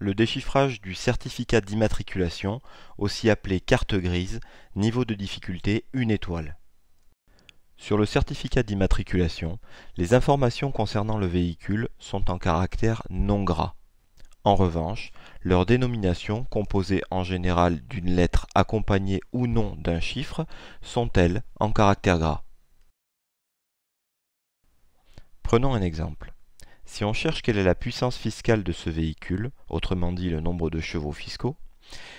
le déchiffrage du certificat d'immatriculation, aussi appelé carte grise, niveau de difficulté 1 étoile. Sur le certificat d'immatriculation, les informations concernant le véhicule sont en caractère non gras. En revanche, leurs dénominations, composées en général d'une lettre accompagnée ou non d'un chiffre, sont elles en caractère gras. Prenons un exemple. Si on cherche quelle est la puissance fiscale de ce véhicule, autrement dit le nombre de chevaux fiscaux,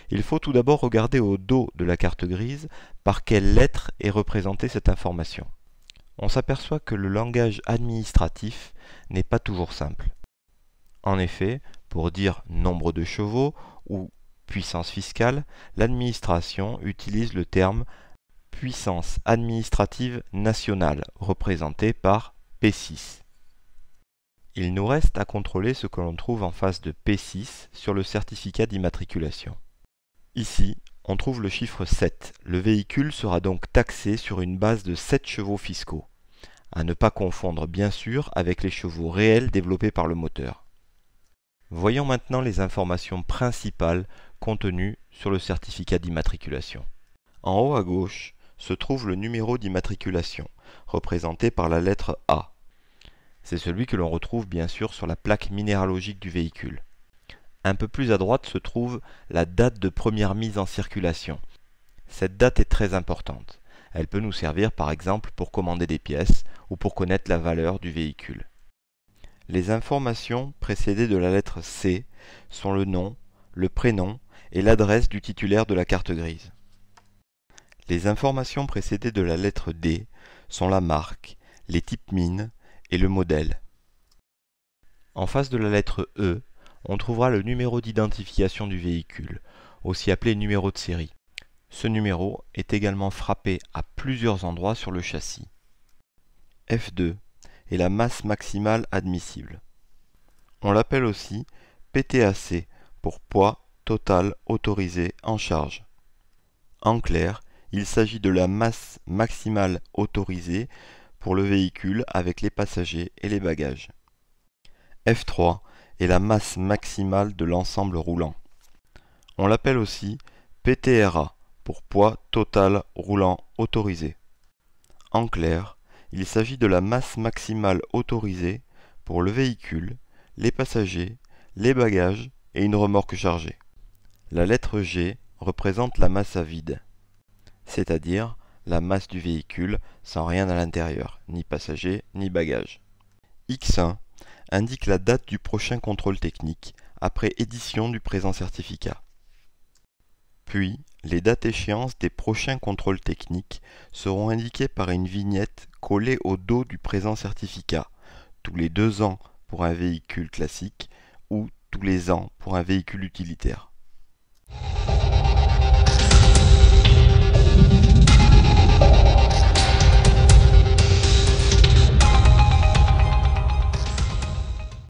il faut tout d'abord regarder au dos de la carte grise par quelle lettre est représentée cette information. On s'aperçoit que le langage administratif n'est pas toujours simple. En effet, pour dire nombre de chevaux ou puissance fiscale, l'administration utilise le terme puissance administrative nationale, représentée par P6. Il nous reste à contrôler ce que l'on trouve en face de P6 sur le certificat d'immatriculation. Ici, on trouve le chiffre 7. Le véhicule sera donc taxé sur une base de 7 chevaux fiscaux, à ne pas confondre bien sûr avec les chevaux réels développés par le moteur. Voyons maintenant les informations principales contenues sur le certificat d'immatriculation. En haut à gauche se trouve le numéro d'immatriculation, représenté par la lettre A. C'est celui que l'on retrouve bien sûr sur la plaque minéralogique du véhicule. Un peu plus à droite se trouve la date de première mise en circulation. Cette date est très importante. Elle peut nous servir par exemple pour commander des pièces ou pour connaître la valeur du véhicule. Les informations précédées de la lettre C sont le nom, le prénom et l'adresse du titulaire de la carte grise. Les informations précédées de la lettre D sont la marque, les types mines, et le modèle. En face de la lettre E, on trouvera le numéro d'identification du véhicule, aussi appelé numéro de série. Ce numéro est également frappé à plusieurs endroits sur le châssis. F2 est la masse maximale admissible. On l'appelle aussi PTAC pour poids total autorisé en charge. En clair, il s'agit de la masse maximale autorisée pour le véhicule avec les passagers et les bagages. F3 est la masse maximale de l'ensemble roulant. On l'appelle aussi PTRA pour poids total roulant autorisé. En clair, il s'agit de la masse maximale autorisée pour le véhicule, les passagers, les bagages et une remorque chargée. La lettre G représente la masse à vide, c'est-à-dire la masse du véhicule sans rien à l'intérieur, ni passagers, ni bagages. X1 indique la date du prochain contrôle technique après édition du présent certificat. Puis, les dates échéances des prochains contrôles techniques seront indiquées par une vignette collée au dos du présent certificat, tous les deux ans pour un véhicule classique ou tous les ans pour un véhicule utilitaire.